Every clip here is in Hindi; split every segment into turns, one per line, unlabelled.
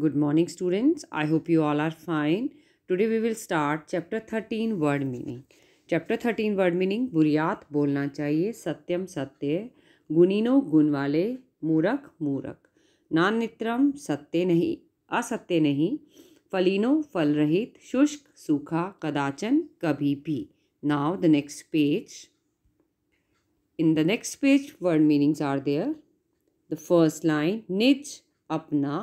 good morning students I hope you all are fine today we will start chapter thirteen word meaning chapter thirteen word meaning बुरियात बोलना चाहिए सत्यम सत्य गुणिनो गुण वाले मूरख मूरख नान नित्रम सत्य नहीं असत्य नहीं फलिनो फल रहित शुष्क सूखा कदाचन कभी भी now the next page in the next page word meanings are there the first line निज अपना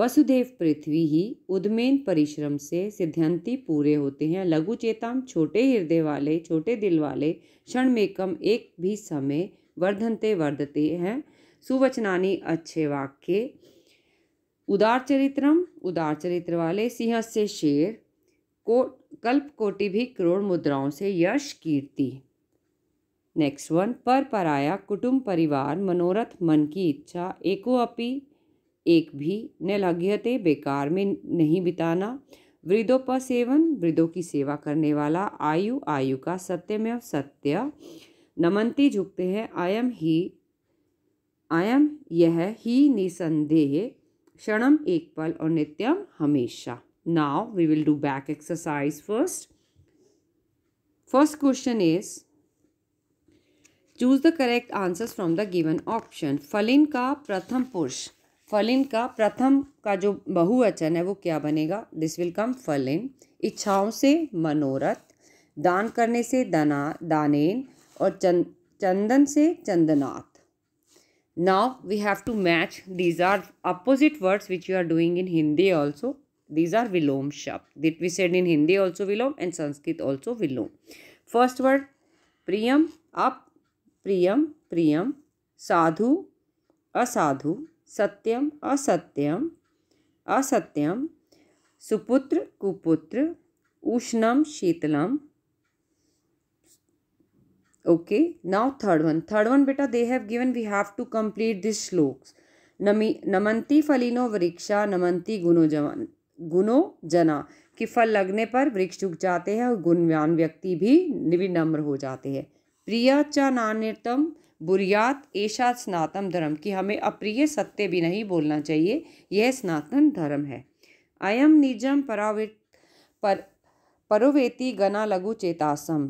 वसुदेव पृथ्वी ही उद्मेन परिश्रम से सिद्धांति पूरे होते हैं लघु चेताम छोटे हृदय वाले छोटे दिल वाले क्षण में कम एक भी समय वर्धनते वर्धते हैं सुवचनानी अच्छे वाक्य उदार चरित्रम उदार चरित्र वाले सिंह से शेर को कल्प कोटि भी करोड़ मुद्राओं से यश कीर्ति नेक्स्ट वन पर पराया कुटुंब परिवार मनोरथ मन की इच्छा एको एक भी लगे बेकार में नहीं बिताना वृद्धों पर सेवन वृद्धों की सेवा करने वाला आयु आयु का सत्यमय सत्य नमंती झुकते हैं आयम ही आयम यह ही निसंदेह क्षणम एक पल और नित्यम हमेशा now we will do back exercise first first question is choose the correct answers from the given option फलिन का प्रथम पुरुष फलिन का प्रथम का जो बहुवचन है वो क्या बनेगा दिस विल कम फलिन इच्छाओं से मनोरथ दान करने से दना दानेन और चंद चंदन से चंदनाथ now we have to match these are opposite words which you are doing in Hindi also these are विलोम शब्द that we said in Hindi also विलोम एंड संस्कृत ऑल्सो विलोम फर्स्ट वर्ड प्रियम अप प्रियम प्रियम साधु असाधु सत्यम असत्यम असत्यम सुपुत्र कुपुत्र उष्णम शीतलम okay now third one third one बेटा they have given we have to complete this shlokas नमी नमंती फलिनो वृक्षा नमंती गुनो जवान गुनो जना कि फल लगने पर वृक्ष उग जाते हैं और गुणवान व्यक्ति भी विनम्र हो जाते हैं प्रिय च नान्यतम बुरियात ऐशा स्नातन धर्म कि हमें अप्रिय सत्य भी नहीं बोलना चाहिए यह स्नातन धर्म है अयम निजम परावित पर परोवेती गना लघु चेतासम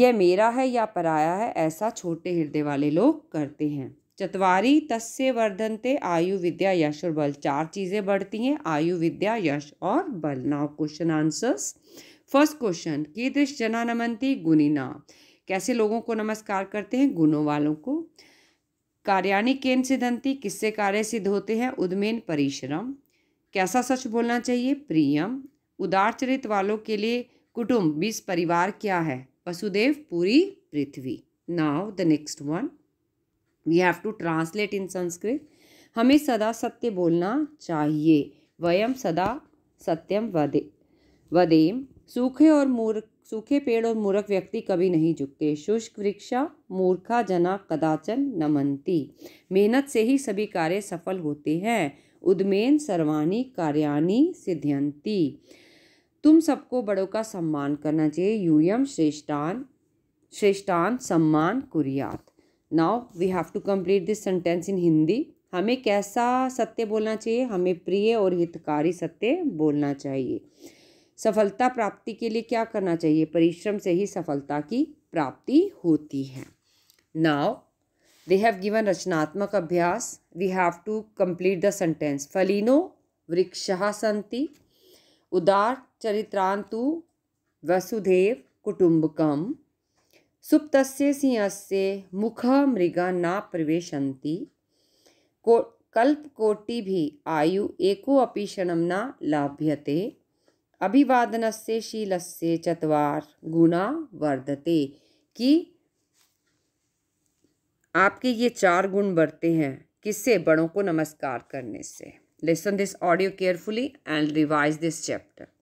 यह मेरा है या पराया है ऐसा छोटे हृदय वाले लोग करते हैं चतवारी तस्य वर्धनते आयु विद्या यश और बल चार चीज़ें बढ़ती हैं आयु विद्या यश और बल now question answers first question कीदृश जना नमंती गुनिना कैसे लोगों को नमस्कार करते हैं गुणों वालों को कार्याणी केन सिद्धंती किससे कार्य सिद्ध होते हैं उद्मेन परिश्रम कैसा सच बोलना चाहिए प्रियम उदार चरित वालों के लिए कुटुंब बीस परिवार क्या है वसुदेव पूरी पृथ्वी now the next one we have to translate in Sanskrit हमें सदा सत्य बोलना चाहिए वयम सदा सत्यम वदे वदेम सूखे और मूर्ख सूखे पेड़ और मूर्ख व्यक्ति कभी नहीं झुकते शुष्क वृक्षा मूर्खा जना कदाचन नमनती मेहनत से ही सभी कार्य सफल होते हैं उद्मेन सर्वाणी कार्याणी सिद्धियंती तुम सबको बड़ों का सम्मान करना चाहिए यूयम श्रेष्ठान श्रेष्ठान सम्मान कुरियात now we have to complete this sentence in Hindi हमें कैसा सत्य बोलना चाहिए हमें प्रिय और हितकारी सत्य बोलना चाहिए सफलता प्राप्ति के लिए क्या करना चाहिए परिश्रम से ही सफलता की प्राप्ति होती है नाव दे हैव गिवन रचनात्मक अभ्यास we have to complete the sentence फलिनो वृक्ष संति उदार चरित्रांतु वसुधेव कुटुंबकम सुप्त से मुख मृगा न प्रवेश को कल्पकोटि भी आयु एकोपी क्षण न लाभ्यते अभिवादन से शील से चतवार गुणा वर्धते कि आपके ये चार गुण बढ़ते हैं किससे बड़ों को नमस्कार करने से listen this audio carefully and revise this chapter